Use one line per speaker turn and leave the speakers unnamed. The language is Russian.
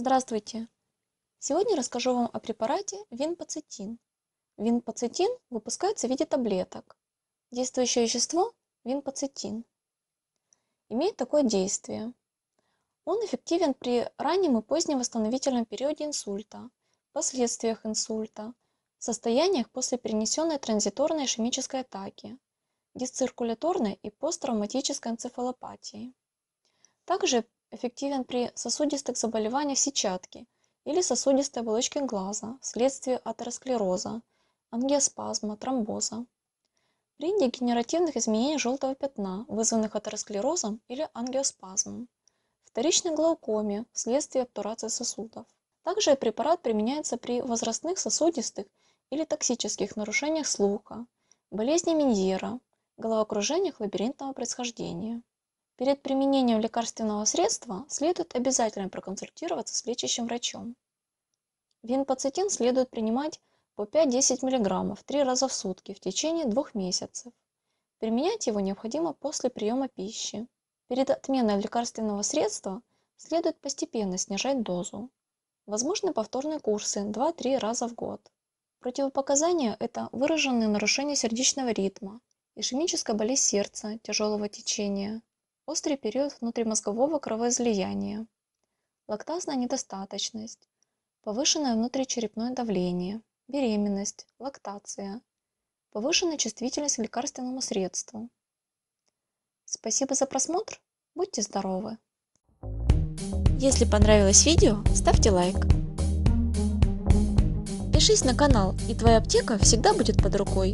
Здравствуйте! Сегодня расскажу вам о препарате винпоцетин. Винпоцетин выпускается в виде таблеток. Действующее вещество – винпоцетин. Имеет такое действие. Он эффективен при раннем и позднем восстановительном периоде инсульта, последствиях инсульта, состояниях после перенесенной транзиторной ишемической атаки, дисциркуляторной и посттравматической энцефалопатии. Также эффективен при сосудистых заболеваниях сетчатки или сосудистой оболочки глаза вследствие атеросклероза, ангиоспазма, тромбоза. При дегенеративных изменениях желтого пятна, вызванных атеросклерозом или ангиоспазмом. Вторичной глаукоме вследствие обтурации сосудов. Также препарат применяется при возрастных сосудистых или токсических нарушениях слуха, болезни Меньера, головокружениях лабиринтного происхождения. Перед применением лекарственного средства следует обязательно проконсультироваться с лечащим врачом. Винпоцетин следует принимать по 5-10 мг 3 раза в сутки в течение 2 месяцев. Применять его необходимо после приема пищи. Перед отменой лекарственного средства следует постепенно снижать дозу. Возможны повторные курсы 2-3 раза в год. Противопоказания – это выраженные нарушения сердечного ритма, ишемическая болезнь сердца тяжелого течения, острый период внутримозгового кровоизлияния, лактазная недостаточность, повышенное внутричерепное давление, беременность, лактация, повышенная чувствительность к лекарственному средству. Спасибо за просмотр, будьте здоровы! Если понравилось видео, ставьте лайк. Пишись на канал, и твоя аптека всегда будет под рукой.